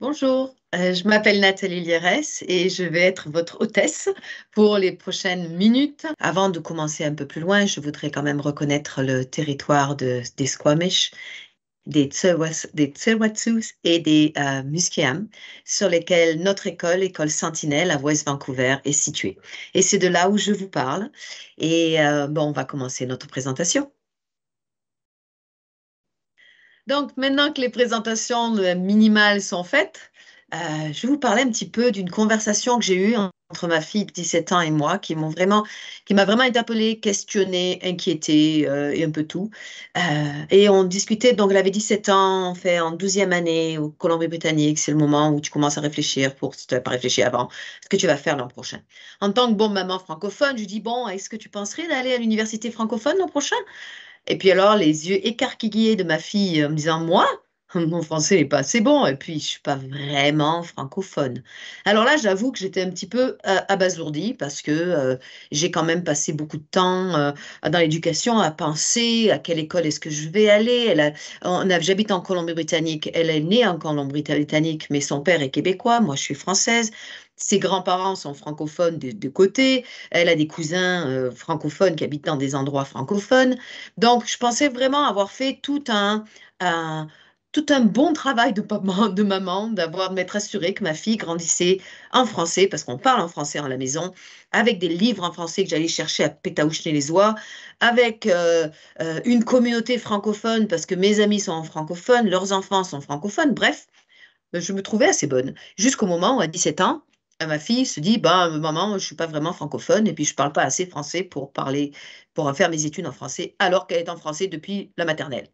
Bonjour, euh, je m'appelle Nathalie Lierès et je vais être votre hôtesse pour les prochaines minutes. Avant de commencer un peu plus loin, je voudrais quand même reconnaître le territoire de, des Squamish, des Tsewatsus et des euh, Musqueam, sur lesquels notre école, École Sentinelle à West Vancouver, est située. Et c'est de là où je vous parle. Et euh, bon, on va commencer notre présentation. Donc, maintenant que les présentations euh, minimales sont faites, euh, je vais vous parler un petit peu d'une conversation que j'ai eue entre ma fille de 17 ans et moi, qui m'ont vraiment, m'a vraiment interpellée, questionnée, inquiétée euh, et un peu tout. et on discutait, donc elle avait 17 ans, on fait en 12e année au Colombie-Britannique, c'est le moment où tu commences à réfléchir pour, ne pas réfléchir avant, ce que tu vas faire l'an prochain. En tant que bon maman francophone, je dis, bon, est-ce que tu penserais d'aller à l'université francophone l'an prochain et puis alors, les yeux écarquillés de ma fille euh, me disant Moi mon français n'est pas assez bon et puis je suis pas vraiment francophone. Alors là, j'avoue que j'étais un petit peu abasourdi euh, abasourdie parce que euh, j'ai quand même passé beaucoup de temps euh, dans l'éducation à penser à quelle école est-ce que je vais aller. Elle on a, j'habite en Colombie-Britannique. Elle est née en Colombie-Britannique, mais son père est québécois. Moi, je suis française ses grands-parents sont francophones de, côté, elle a des cousins francophones qui habitent dans des endroits francophones. Donc, je pensais vraiment avoir fait tout un, tout un bon travail de, maman d'avoir m'être assurée que ma fille grandissait en français, parce qu'on parle en français à la maison, avec des livres en français que j'allais chercher à pétaouchner les oies, avec euh, euh, une communauté francophone, parce que mes amis sont francophones, leurs enfants sont francophones, bref, euh, je me trouvais assez bonne. Jusqu'au moment où, à 17 ans, ma fille se dit bah maman je suis pas vraiment francophone et puis je parle pas assez français pour parler pour faire mes études en français alors qu'elle est en français depuis la maternelle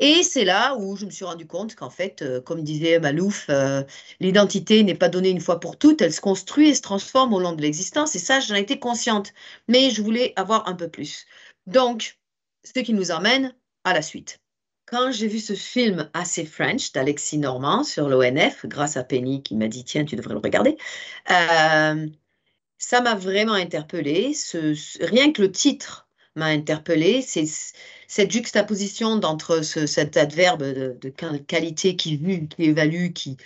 et c'est là où je me suis rendu compte qu'en fait, euh, comme disait Malouf, euh, l'identité n'est pas donnée une fois pour toutes, elle se construit et se transforme au long de l'existence. Et ça, j'en étais consciente. Mais je voulais avoir un peu plus. Donc, ce qui nous emmène à la suite. Quand j'ai vu ce film assez French d'Alexis Normand sur l'ONF, grâce à Penny qui m'a dit tiens, tu devrais le regarder, euh, ça m'a vraiment interpellée. Ce, rien que le titre m'a interpellée. C'est cette juxtaposition d'entre cet adverbe de, qualité qui qui évalue, qui,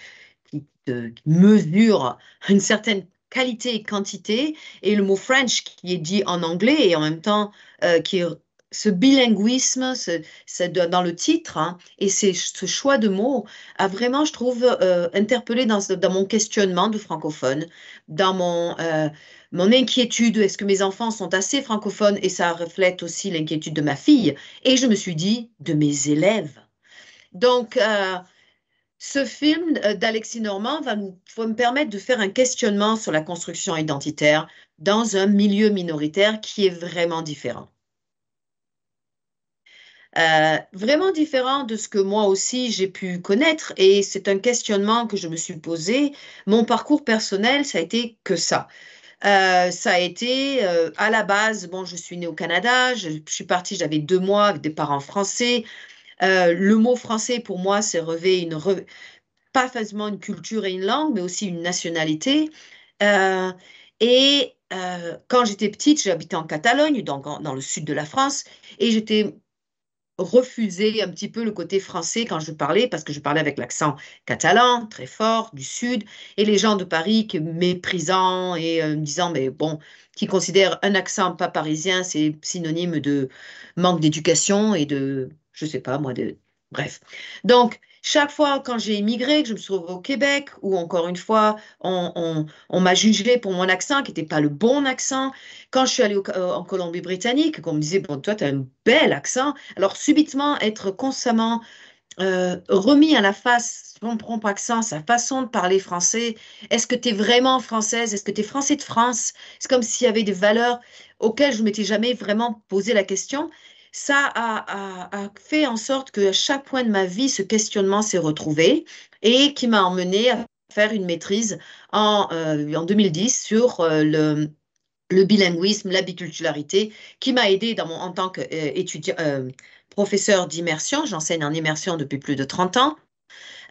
mesure une certaine qualité et quantité, et le mot French qui est dit en anglais et en même temps euh, qui est ce bilinguisme dans le titre hein, et c'est ce choix de mots a vraiment, je trouve, euh, interpellé dans, mon questionnement de francophone, dans mon, euh, mon inquiétude, est-ce que mes enfants sont assez francophones et ça reflète aussi l'inquiétude de ma fille et je me suis dit de mes élèves. Donc, euh, ce film d'Alexis Normand va me permettre de faire un questionnement sur la construction identitaire dans un milieu minoritaire qui est vraiment différent. Euh, vraiment différent de ce que moi aussi j'ai pu connaître. Et c'est un questionnement que je me suis posé. Mon parcours personnel, ça a été que ça. Euh, ça a été euh, à la base, bon, je suis née au Canada, je, suis partie, j'avais deux mois avec des parents français. le mot français pour moi, c'est revêt une pas forcément une culture et une langue, mais aussi une nationalité. et quand j'étais petite, j'habitais en Catalogne, donc dans le sud de la France, et j'étais refuser un petit peu le côté français quand je parlais, parce que je parlais avec l'accent catalan, très fort, du Sud, et les gens de Paris qui méprisant et euh, me disant, mais bon, qui considèrent un accent pas parisien, c'est synonyme de manque d'éducation et de, je sais pas moi, de... Bref. Donc, chaque fois, quand j'ai immigré, que je me suis retrouvée au Québec, ou encore une fois, on, m'a jugé pour mon accent, qui n'était pas le bon accent. Quand je suis allée euh, en Colombie-Britannique, qu'on me disait, bon, toi, tu as un bel accent. Alors, subitement, être constamment euh, remis à la face son propre accent, sa façon de parler français. Est-ce que tu es vraiment française Est-ce que tu es français de France C'est comme s'il y avait des valeurs auxquelles je ne m'étais jamais vraiment posé la question ça a, fait en sorte que à chaque point de ma vie, ce questionnement s'est retrouvé et qui m'a emmené à faire une maîtrise en, 2010 euh, sur euh, le, bilinguisme, la biculturalité, qui m'a aidé dans mon, en tant que euh, professeur d'immersion. J'enseigne en immersion depuis plus de 30 ans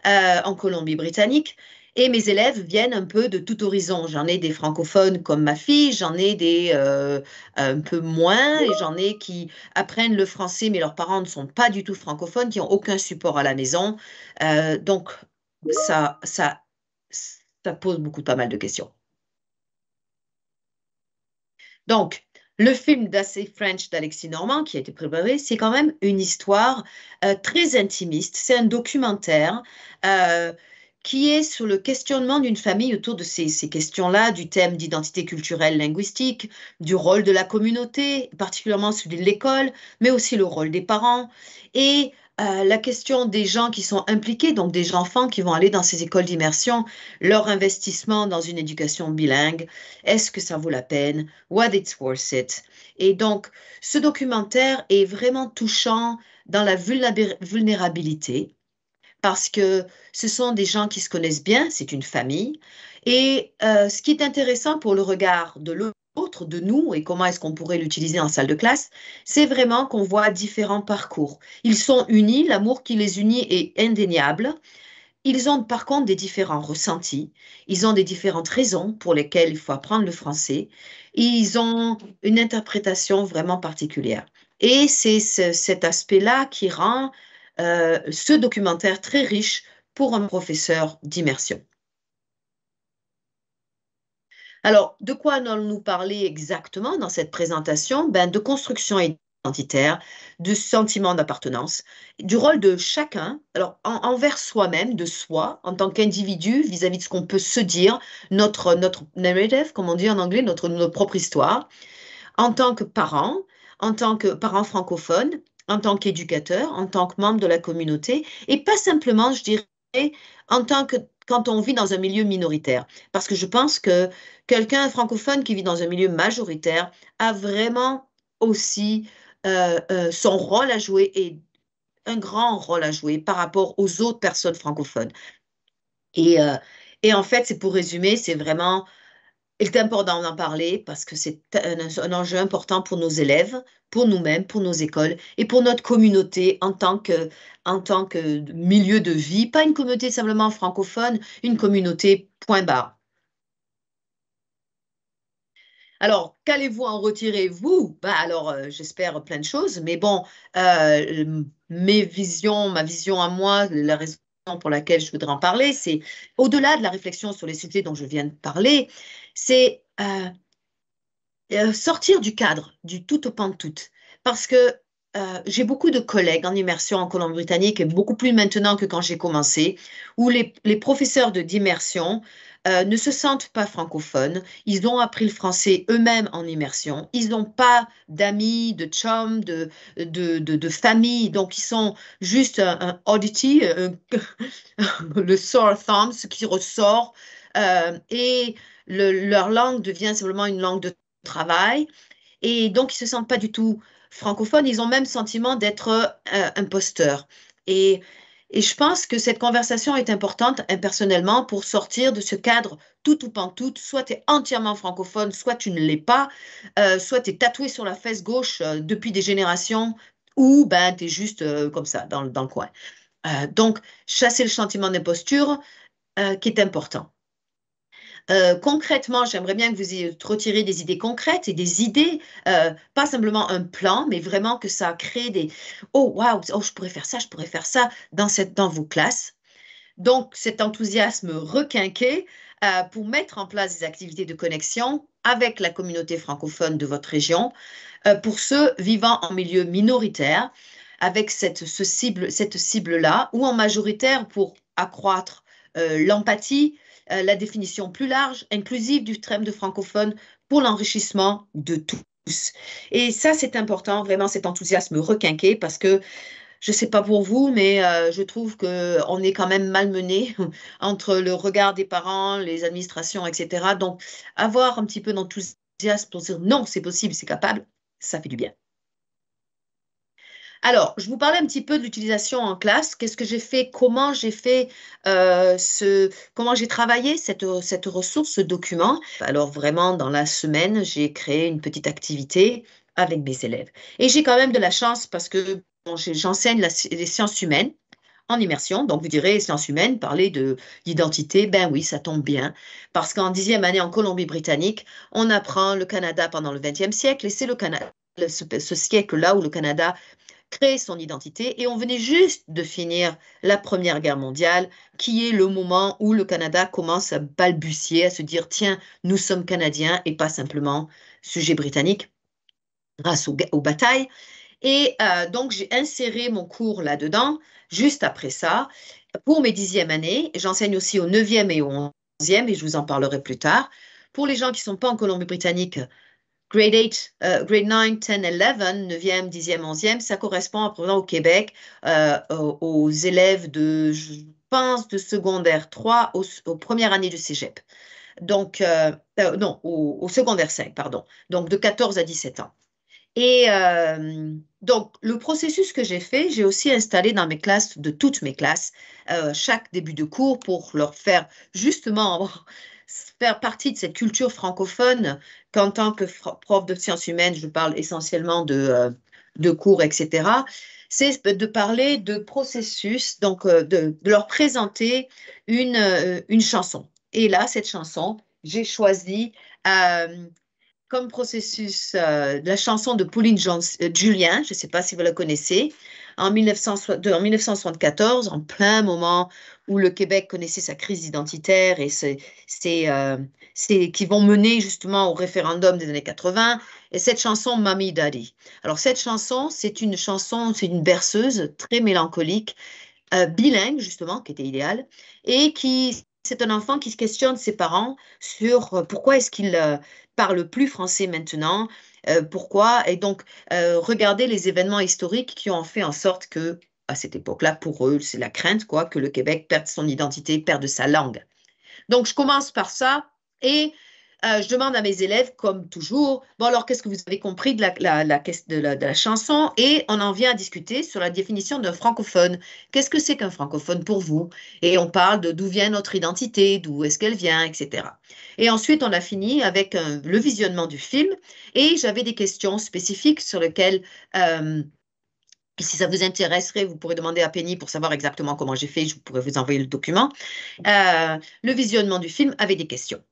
en Colombie-Britannique et mes élèves viennent un peu de tout horizon. J'en ai des francophones comme ma fille, j'en ai des euh, un peu moins, et j'en ai qui apprennent le français, mais leurs parents ne sont pas du tout francophones, qui n'ont aucun support à la maison. Euh, donc, ça, ça, ça pose beaucoup, pas mal de questions. Donc, le film d'Assez French d'Alexis Normand, qui a été préparé, c'est quand même une histoire euh, très intimiste. C'est un documentaire qui est sur le questionnement d'une famille autour de ces, questions-là, du thème d'identité culturelle linguistique, du rôle de la communauté, particulièrement celui de l'école, mais aussi le rôle des parents, et euh, la question des gens qui sont impliqués, donc des enfants qui vont aller dans ces écoles d'immersion, leur investissement dans une éducation bilingue, est-ce que ça vaut la peine? What it's worth it? Et donc, ce documentaire est vraiment touchant dans la vulnérabilité parce que ce sont des gens qui se connaissent bien, c'est une famille. Et euh, ce qui est intéressant pour le regard de l'autre, de nous, et comment est-ce qu'on pourrait l'utiliser en salle de classe, c'est vraiment qu'on voit différents parcours. Ils sont unis, l'amour qui les unit est indéniable. Ils ont par contre des différents ressentis, ils ont des différentes raisons pour lesquelles il faut apprendre le français, ils ont une interprétation vraiment particulière. Et c'est cet aspect-là qui rend euh, ce documentaire très riche pour un professeur d'immersion. Alors, de quoi allons-nous parler exactement dans cette présentation ben, De construction identitaire, de sentiment d'appartenance, du rôle de chacun, alors envers soi-même, de soi, en tant qu'individu, vis-à-vis de ce qu'on peut se dire, notre, notre narrative, comme on dit en anglais, notre, notre propre histoire, en tant que parent, en tant que parent francophone, en tant qu'éducateur, en tant que membre de la communauté, et pas simplement, je dirais, en tant que quand on vit dans un milieu minoritaire. Parce que je pense que quelqu'un francophone qui vit dans un milieu majoritaire a vraiment aussi euh, euh, son rôle à jouer et un grand rôle à jouer par rapport aux autres personnes francophones. Et, euh, et en fait, c'est pour résumer, c'est vraiment il est important d'en parler parce que c'est un, enjeu important pour nos élèves, pour nous-mêmes, pour nos écoles et pour notre communauté en tant, que, en tant que milieu de vie, pas une communauté simplement francophone, une communauté point barre. Alors, qu'allez-vous en retirer, vous bah, Alors, euh, j'espère plein de choses, mais bon, euh, mes visions, ma vision à moi, la raison pour laquelle je voudrais en parler, c'est au-delà de la réflexion sur les sujets dont je viens de parler, c'est euh, euh, sortir du cadre, du tout au tout, Parce que euh, j'ai beaucoup de collègues en immersion en Colombie-Britannique, beaucoup plus maintenant que quand j'ai commencé, où les, les professeurs d'immersion ne se sentent pas francophones. Ils ont appris le français eux-mêmes en immersion. Ils n'ont pas d'amis, de chums, de, de, famille. Donc, ils sont juste un, oddity, le sore thumb, qui ressort. et leur langue devient simplement une langue de travail. Et donc, ils se sentent pas du tout francophones. Ils ont même le sentiment d'être euh, imposteurs. Et, et je pense que cette conversation est importante impersonnellement hein, pour sortir de ce cadre tout ou pas tout, Soit tu es entièrement francophone, soit tu ne l'es pas, euh, soit tu es tatoué sur la fesse gauche euh, depuis des générations, ou ben, tu es juste comme ça, dans, dans le coin. donc, chasser le sentiment d'imposture qui est important. Euh, concrètement, j'aimerais bien que vous y retiriez des idées concrètes et des idées, euh, pas simplement un plan, mais vraiment que ça crée des oh waouh, oh, je pourrais faire ça, je pourrais faire ça dans, vos classes. Donc, cet enthousiasme requinqué euh, pour mettre en place des activités de connexion avec la communauté francophone de votre région pour ceux vivant en milieu minoritaire avec cette, ce cible, cette cible-là, ou en majoritaire pour accroître l'empathie, euh, la définition plus large, inclusive du thème de francophone pour l'enrichissement de tous. Et ça, c'est important, vraiment cet enthousiasme requinqué, parce que je ne sais pas pour vous, mais euh, je trouve qu'on est quand même malmené entre le regard des parents, les administrations, etc. Donc, avoir un petit peu d'enthousiasme pour dire non, c'est possible, c'est capable, ça fait du bien. Alors, je vous parlais un petit peu de l'utilisation en classe. Qu'est-ce que j'ai fait Comment j'ai fait euh, ce Comment j'ai travaillé cette, ressource, ce document Alors vraiment, dans la semaine, j'ai créé une petite activité avec mes élèves. Et j'ai quand même de la chance parce que j'enseigne les sciences humaines en immersion. Donc, vous direz, sciences humaines, parler de l'identité, ben oui, ça tombe bien. Parce qu'en dixième année en Colombie-Britannique, on apprend le Canada pendant le XXe siècle et c'est le Canada. ce siècle-là où le Canada créer son identité et on venait juste de finir la Première Guerre mondiale, qui est le moment où le Canada commence à balbutier, à se dire tiens, nous sommes Canadiens et pas simplement sujet britannique grâce aux, batailles. Et euh, donc j'ai inséré mon cours là-dedans juste après ça pour mes dixièmes années. J'enseigne aussi au neuvième et au onzième et je vous en parlerai plus tard. Pour les gens qui ne sont pas en Colombie-Britannique, Grade 8, euh, grade 9, 10, 11, 9e, 10e, 11e, ça correspond à, au Québec euh, aux élèves de, je pense, de secondaire 3 aux, premières années du cégep. Donc, euh, non, au, au, secondaire 5, pardon. Donc, de 14 à 17 ans. Et donc, le processus que j'ai fait, j'ai aussi installé dans mes classes, de toutes mes classes, chaque début de cours pour leur faire justement faire partie de cette culture francophone qu'en tant que prof de sciences humaines, je parle essentiellement de, euh, de cours, etc., c'est de parler de processus, donc euh, de, leur présenter une, euh, une, chanson. Et là, cette chanson, j'ai choisi comme processus la chanson de Pauline Julien, je ne sais pas si vous la connaissez, en, 1974, en plein moment où le Québec connaissait sa crise identitaire et c'est euh, qui vont mener justement au référendum des années 80, et cette chanson Mommy Daddy. Alors cette chanson, c'est une chanson, c'est une berceuse très mélancolique, euh, bilingue justement, qui était idéale, et qui c'est un enfant qui se questionne ses parents sur euh, pourquoi est-ce qu'il… Euh, parlent plus français maintenant. Euh, pourquoi Et donc, euh, regardez les événements historiques qui ont fait en sorte que, à cette époque-là, pour eux, c'est la crainte, quoi, que le Québec perde son identité, perde sa langue. Donc, je commence par ça. Et euh, je demande à mes élèves, comme toujours, bon alors qu'est-ce que vous avez compris de la, de la, chanson Et on en vient à discuter sur la définition d'un francophone. Qu'est-ce que c'est qu'un francophone pour vous Et on parle de d'où vient notre identité, d'où est-ce qu'elle vient, etc. Et ensuite, on a fini avec euh, le visionnement du film et j'avais des questions spécifiques sur lesquelles... Euh, si ça vous intéresserait, vous pourrez demander à Penny pour savoir exactement comment j'ai fait. Je pourrais vous envoyer le document. le visionnement du film avait des questions.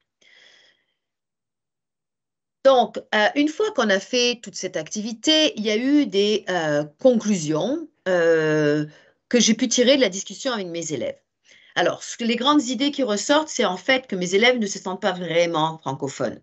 Donc, euh, une fois qu'on a fait toute cette activité, il y a eu des euh, conclusions euh, que j'ai pu tirer de la discussion avec mes élèves. Alors, les grandes idées qui ressortent, c'est en fait que mes élèves ne se sentent pas vraiment francophones.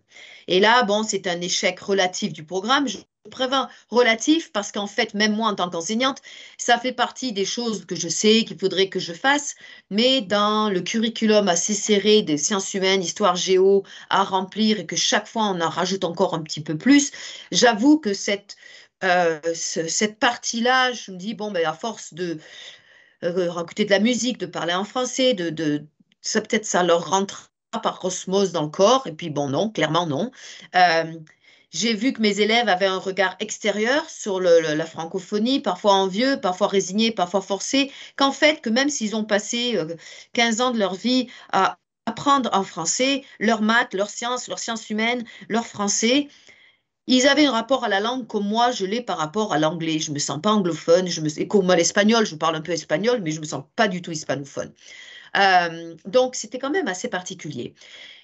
Et là, bon, c'est un échec relatif du programme prévins relatif parce qu'en fait, même moi en tant qu'enseignante, ça fait partie des choses que je sais, qu'il faudrait que je fasse, mais dans le curriculum assez serré des sciences humaines, histoire géo à remplir et que chaque fois on en rajoute encore un petit peu plus, j'avoue que cette, euh, cette partie-là, je me dis, bon, ben, à force de euh, de la musique, de parler en français, de, de ça peut-être ça leur rentre par osmose dans le corps, et puis bon, non, clairement non. Euh, j'ai vu que mes élèves avaient un regard extérieur sur la francophonie, parfois envieux, parfois résigné, parfois forcé, qu'en fait, que même s'ils ont passé 15 euh, ans de leur vie à apprendre en français, leurs maths, leurs sciences, leurs sciences humaines, leur français, ils avaient un rapport à la langue comme moi, je l'ai par rapport à l'anglais. Je me sens pas anglophone, je me, et comme l'espagnol, je parle un peu espagnol, mais je me sens pas du tout hispanophone. Euh, donc, c'était quand même assez particulier.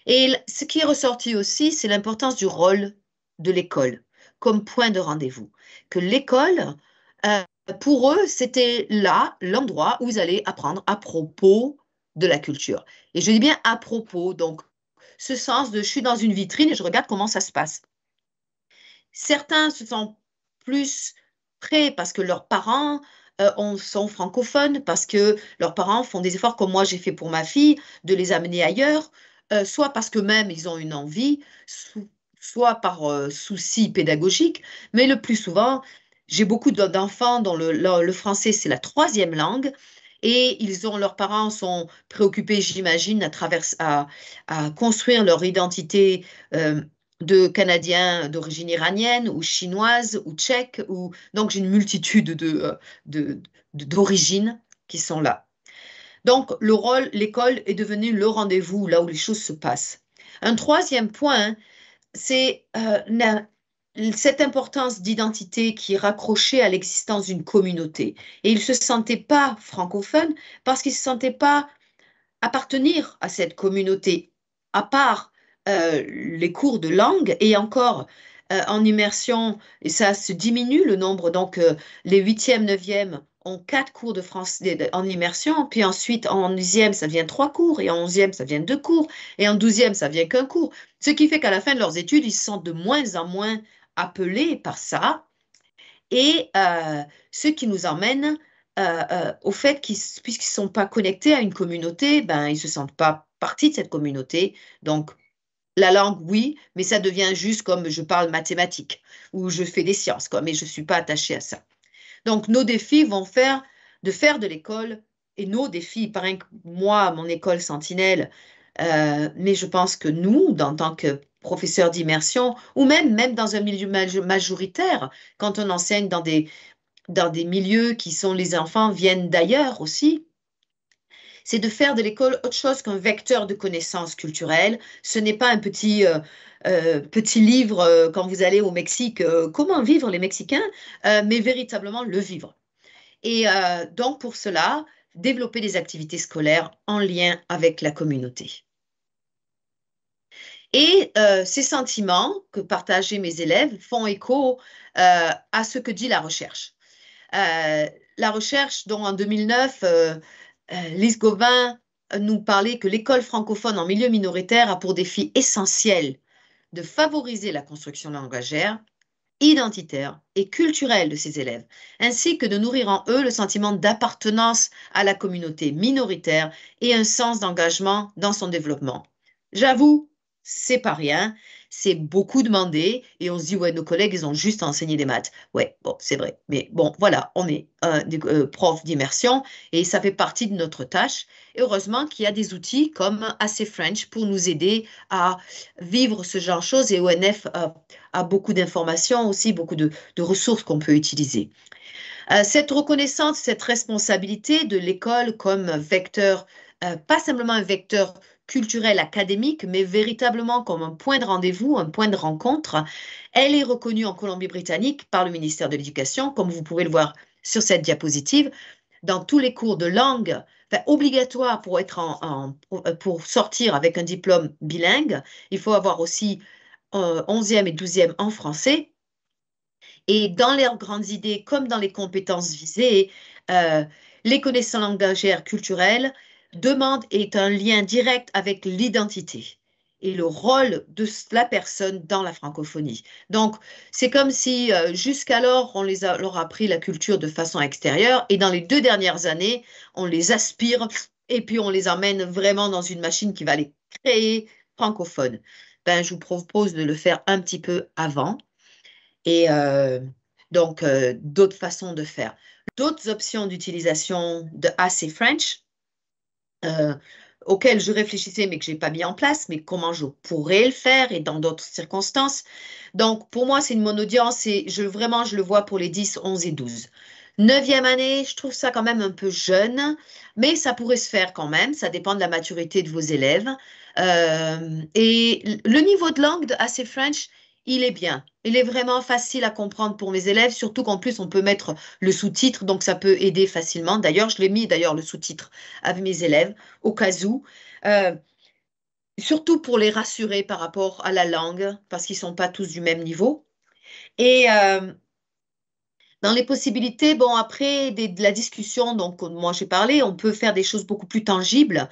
Et ce qui est ressorti aussi, c'est l'importance du rôle de l'école comme point de rendez-vous. Que l'école, euh, pour eux, c'était là l'endroit où ils allaient apprendre à propos de la culture. Et je dis bien à propos, donc ce sens de je suis dans une vitrine et je regarde comment ça se passe. Certains se sentent plus prêts parce que leurs parents euh, sont francophones, parce que leurs parents font des efforts comme moi j'ai fait pour ma fille, de les amener ailleurs, euh, soit parce que même ils ont une envie, soit par euh, souci pédagogique, mais le plus souvent, j'ai beaucoup d'enfants dont le, français, c'est la troisième langue. Et ils ont, leurs parents sont préoccupés, j'imagine, à, travers, à, construire leur identité euh, de Canadiens d'origine iranienne ou chinoise ou tchèque. Ou... Donc j'ai une multitude d'origines euh, de, de, qui sont là. Donc le rôle, l'école est devenu le rendez-vous, là où les choses se passent. Un troisième point, c'est euh, cette importance d'identité qui raccrochait à l'existence d'une communauté. Et il ne se sentait pas francophone parce qu'il ne se sentait pas appartenir à cette communauté, à part euh, les cours de langue et encore euh, en immersion, et ça se diminue le nombre, donc les 8e, 9e ont quatre cours de français en immersion, puis ensuite en dixième, ça vient trois cours, et en onzième, ça vient deux cours, et en douzième, ça vient qu'un cours. Ce qui fait qu'à la fin de leurs études, ils se sentent de moins en moins appelés par ça, et euh, ce qui nous emmène euh, euh, au fait qu'ils, puisqu'ils ne sont pas connectés à une communauté, ben, ils ne se sentent pas partie de cette communauté. Donc, la langue, oui, mais ça devient juste comme je parle mathématiques ou je fais des sciences, quoi, mais je ne suis pas attaché à ça. Donc nos défis vont faire de faire de l'école et nos défis, par exemple, moi, mon école Sentinelle, euh, mais je pense que nous, en tant que professeurs d'immersion, ou même, même dans un milieu majoritaire, quand on enseigne dans des, dans des milieux qui sont les enfants viennent d'ailleurs aussi, c'est de faire de l'école autre chose qu'un vecteur de connaissances culturelles. Ce n'est pas un petit, euh, euh, petit livre euh, quand vous allez au Mexique, euh, comment vivre les Mexicains, mais véritablement le vivre. Et donc pour cela, développer des activités scolaires en lien avec la communauté. Et ces sentiments que partageaient mes élèves font écho à ce que dit la recherche. la recherche dont en 2009, Lise Gauvin nous parlait que l'école francophone en milieu minoritaire a pour défi essentiel de favoriser la construction langagère, identitaire et culturelle de ses élèves, ainsi que de nourrir en eux le sentiment d'appartenance à la communauté minoritaire et un sens d'engagement dans son développement. J'avoue, c'est pas rien, c'est beaucoup demandé et on se dit, ouais, nos collègues, ils ont juste enseigné des maths. Ouais, bon, c'est vrai. Mais bon, voilà, on est des euh, profs d'immersion et ça fait partie de notre tâche. Et heureusement qu'il y a des outils comme AC French pour nous aider à vivre ce genre de choses et ONF a beaucoup d'informations aussi, beaucoup de, de ressources qu'on peut utiliser. Euh, cette reconnaissance, cette responsabilité de l'école comme vecteur, euh, pas simplement un vecteur culturelle académique, mais véritablement comme un point de rendez-vous, un point de rencontre. Elle est reconnue en Colombie-Britannique par le ministère de l'Éducation, comme vous pouvez le voir sur cette diapositive, dans tous les cours de langue, obligatoires obligatoire pour, être pour sortir avec un diplôme bilingue. Il faut avoir aussi 11e euh, et 12e en français. Et dans leurs grandes idées, comme dans les compétences visées, euh, les connaissances langagères culturelles, demande est un lien direct avec l'identité et le rôle de la personne dans la francophonie. Donc, c'est comme si euh, jusqu'alors, on les a, leur a appris la culture de façon extérieure, et dans les deux dernières années, on les aspire et puis on les emmène vraiment dans une machine qui va les créer francophones. Ben, je vous propose de le faire un petit peu avant, et euh, donc euh, d'autres façons de faire. D'autres options d'utilisation de Assez French, euh, auquel je réfléchissais mais que je n'ai pas mis en place, mais comment je pourrais le faire et dans d'autres circonstances. Donc pour moi, c'est une mon audience et vraiment, je le vois pour les 10, 11 et 12. Neuvième année, je trouve ça quand même un peu jeune, mais ça pourrait se faire quand même, ça dépend de la maturité de vos élèves. Euh, et le niveau de langue de AC French, il est bien. Il est vraiment facile à comprendre pour mes élèves, surtout qu'en plus on peut mettre le sous-titre, donc ça peut aider facilement. D'ailleurs, je l'ai mis d'ailleurs le sous-titre avec mes élèves, au cas où. Euh, surtout pour les rassurer par rapport à la langue, parce qu'ils ne sont pas tous du même niveau. Et euh, dans les possibilités, bon, après de la discussion, donc moi j'ai parlé, on peut faire des choses beaucoup plus tangibles,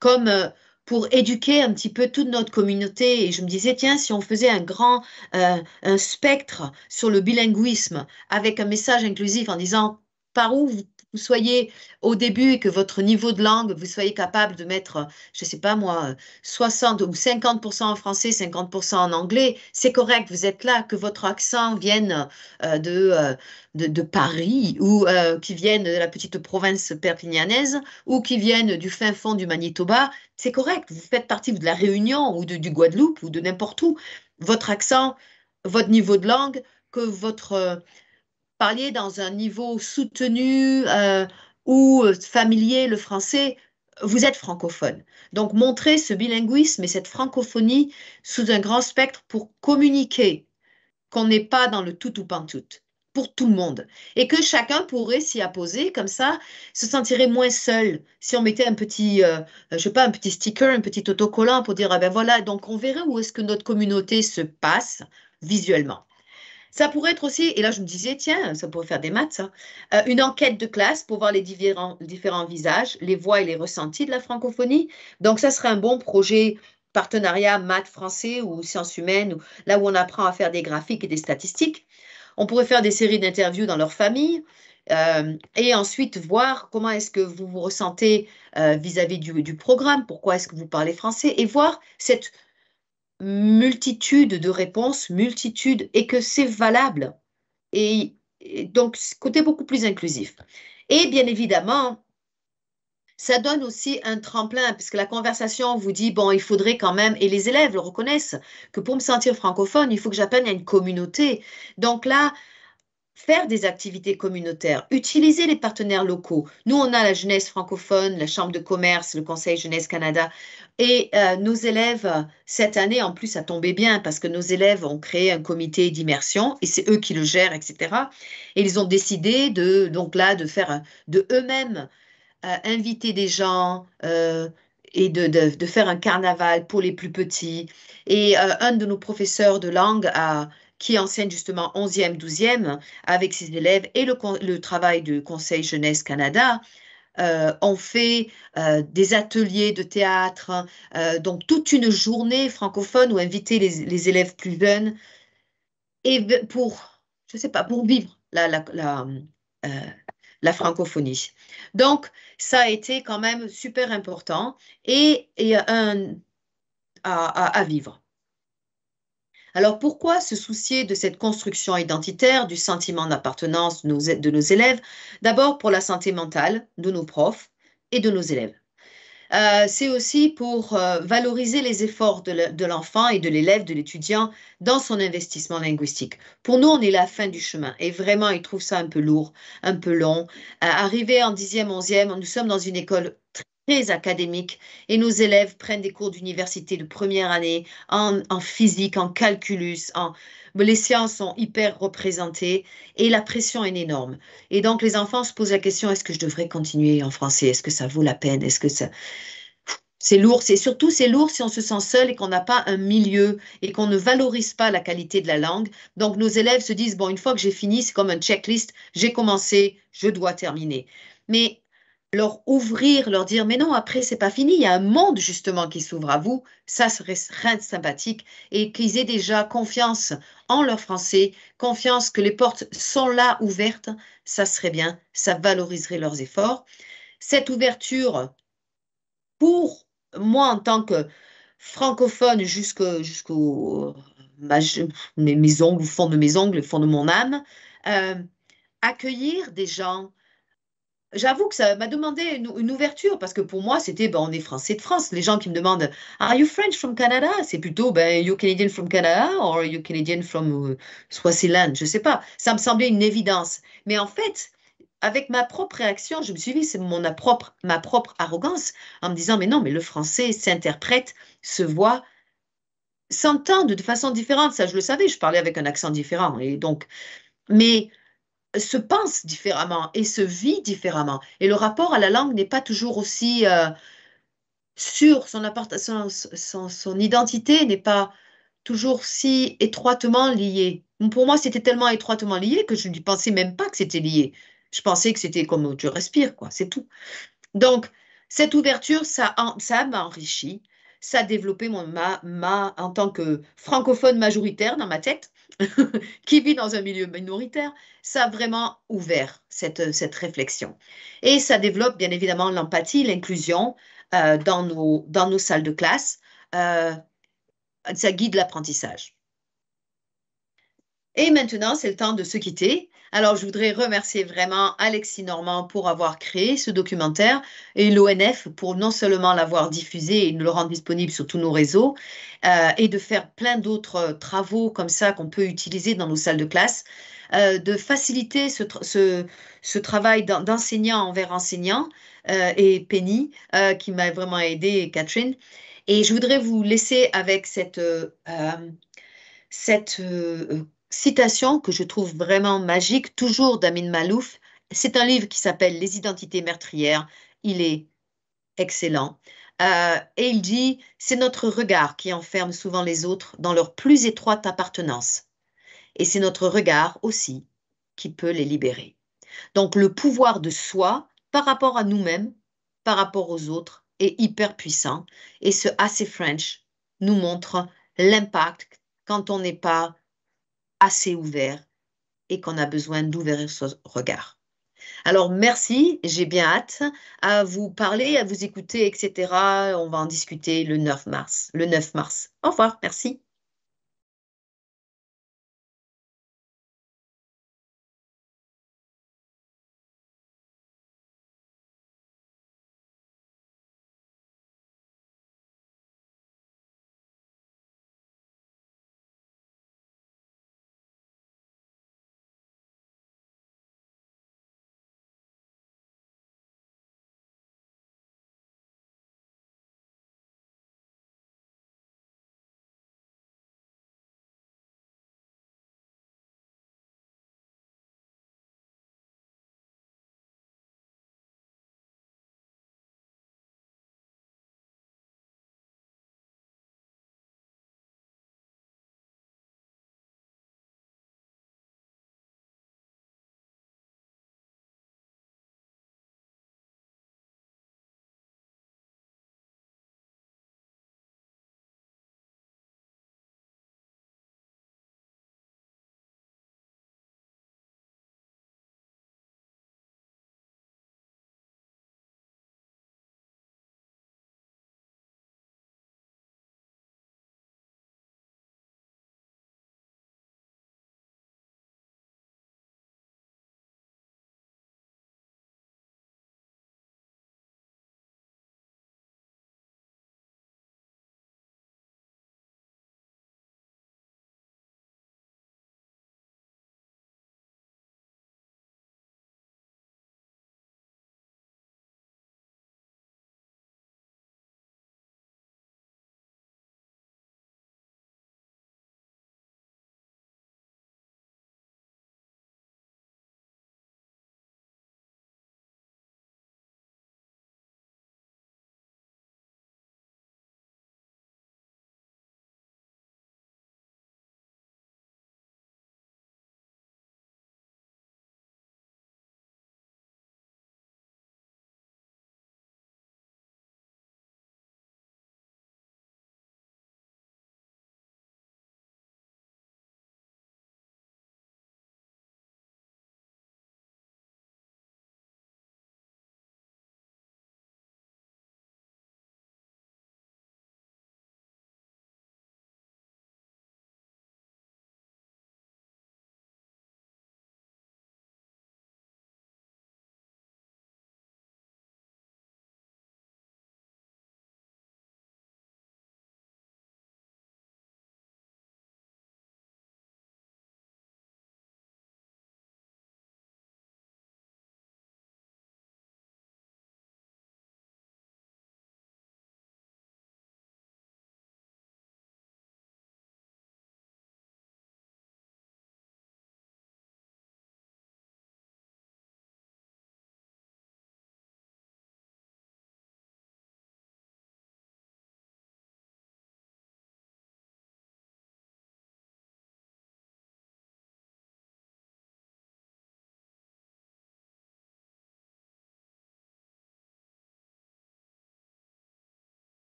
comme euh, pour éduquer un petit peu toute notre communauté. Et je me disais, tiens, si on faisait un grand euh, un spectre sur le bilinguisme avec un message inclusif en disant par où vous vous soyez au début et que votre niveau de langue, vous soyez capable de mettre, je ne sais pas moi, 60 ou 50% en français, 50% en anglais, c'est correct, vous êtes là, que votre accent vienne euh, euh, de, de, Paris ou euh, qui vienne de la petite province perpignanaise ou qui vienne du fin fond du Manitoba, c'est correct, vous faites partie de la Réunion ou du Guadeloupe ou de n'importe où. Votre accent, votre niveau de langue, que votre parliez dans un niveau soutenu euh, ou euh, familier le français, vous êtes francophone. Donc montrer ce bilinguisme et cette francophonie sous un grand spectre pour communiquer qu'on n'est pas dans le tout ou pas tout, pour tout le monde et que chacun pourrait s'y apposer comme ça se sentirait moins seul si on mettait un petit euh, je sais pas un petit sticker un petit autocollant pour dire ah ben voilà donc on verrait où est-ce que notre communauté se passe visuellement ça pourrait être aussi, et là je me disais, tiens, ça pourrait faire des maths, euh, une enquête de classe pour voir les différents, visages, les voix et les ressentis de la francophonie. Donc ça serait un bon projet partenariat maths français ou sciences humaines, là où on apprend à faire des graphiques et des statistiques. On pourrait faire des séries d'interviews dans leur famille euh, et ensuite voir comment est-ce que vous vous ressentez euh, vis-à-vis du, programme, pourquoi est-ce que vous parlez français et voir cette multitude de réponses, multitude, et que c'est valable. Et, donc, côté beaucoup plus inclusif. Et bien évidemment, ça donne aussi un tremplin, puisque la conversation vous dit, bon, il faudrait quand même, et les élèves le reconnaissent, que pour me sentir francophone, il faut que j'apprenne à une communauté. Donc là, faire des activités communautaires, utiliser les partenaires locaux. Nous, on a la jeunesse francophone, la Chambre de commerce, le Conseil Jeunesse Canada. Et euh, nos élèves, cette année, en plus, ça tombait bien parce que nos élèves ont créé un comité d'immersion et c'est eux qui le gèrent, etc. Et ils ont décidé de, donc là, de faire de eux-mêmes euh, inviter des gens. Euh, et de, de, faire un carnaval pour les plus petits. Et un de nos professeurs de langue a, qui enseigne justement 11e, 12e avec ses élèves et le, le travail du Conseil Jeunesse Canada. Euh, ont fait euh, des ateliers de théâtre, euh, donc toute une journée francophone où inviter les, élèves plus jeunes et pour, je sais pas, pour vivre la, la, francophonie. Donc, ça a été quand même super important et, un, à vivre. Alors pourquoi se soucier de cette construction identitaire, du sentiment d'appartenance de nos élèves D'abord pour la santé mentale de nos profs et de nos élèves. Euh, c'est aussi pour euh, valoriser les efforts de l'enfant et de l'élève, de l'étudiant dans son investissement linguistique. Pour nous, on est la fin du chemin et vraiment, ils trouvent ça un peu lourd, un peu long. Euh, arrivé en 10e, 11e, nous sommes dans une école très les académiques, et nos élèves prennent des cours d'université de première année en, physique, en calculus, en les sciences sont hyper représentées et la pression est énorme. Et donc les enfants se posent la question est-ce que je devrais continuer en français Est-ce que ça vaut la peine Est-ce que ça c'est lourd, c'est surtout c'est lourd si on se sent seul et qu'on n'a pas un milieu et qu'on ne valorise pas la qualité de la langue. Donc nos élèves se disent bon une fois que j'ai fini, c'est comme un checklist, j'ai commencé, je dois terminer. Mais leur ouvrir, leur dire mais non, après c'est pas fini, il y a un monde justement qui s'ouvre à vous, ça serait sympathique et qu'ils aient déjà confiance en leur français, confiance que les portes sont là ouvertes, ça serait bien, ça valoriserait leurs efforts. Cette ouverture pour moi en tant que francophone jusqu'au mes, ongles, fond de mes ongles, au fond de mon âme, euh, accueillir des gens j'avoue que ça m'a demandé une, ouverture parce que pour moi, c'était ben, on est français de France. Les gens qui me demandent Are you French from Canada C'est plutôt ben, You Canadian from Canada or You Canadian from euh, Swaziland Je sais pas. Ça me semblait une évidence. Mais en fait, avec ma propre réaction, je me suis dit, c'est mon propre, ma propre arrogance en me disant Mais non, mais le français s'interprète, se voit, s'entend de façon différente. Ça, je le savais, je parlais avec un accent différent. Et donc, mais se pense différemment et se vit différemment. Et le rapport à la langue n'est pas toujours aussi euh, sûr, son, son, identité n'est pas toujours si étroitement liée. Pour moi, c'était tellement étroitement lié que je ne pensais même pas que c'était lié. Je pensais que c'était comme tu respires, quoi, c'est tout. Donc, cette ouverture, ça m'a enrichi, ça a développé mon, en tant que francophone majoritaire dans ma tête, qui vit dans un milieu minoritaire, ça a vraiment ouvert cette, réflexion. Et ça développe bien évidemment l'empathie, l'inclusion euh, dans, nos, salles de classe. Euh, ça guide l'apprentissage. Et maintenant, c'est le temps de se quitter. Alors, je voudrais remercier vraiment Alexis Normand pour avoir créé ce documentaire et l'ONF pour non seulement l'avoir diffusé et nous le rendre disponible sur tous nos réseaux euh, et de faire plein d'autres euh, travaux comme ça qu'on peut utiliser dans nos salles de classe, euh, de faciliter ce, travail d'enseignant envers enseignant et Penny qui m'a vraiment aidé Catherine. Et je voudrais vous laisser avec cette, cette citation que je trouve vraiment magique, toujours d'Amin Malouf. C'est un livre qui s'appelle Les identités meurtrières. Il est excellent. Euh, et il dit, c'est notre regard qui enferme souvent les autres dans leur plus étroite appartenance. Et c'est notre regard aussi qui peut les libérer. Donc le pouvoir de soi par rapport à nous-mêmes, par rapport aux autres, est hyper puissant. Et ce assez French nous montre l'impact quand on n'est pas assez ouvert et qu'on a besoin d'ouvrir son regard. Alors merci, j'ai bien hâte à vous parler, à vous écouter, etc. On va en discuter le 9 mars. Le 9 mars. Au revoir, merci.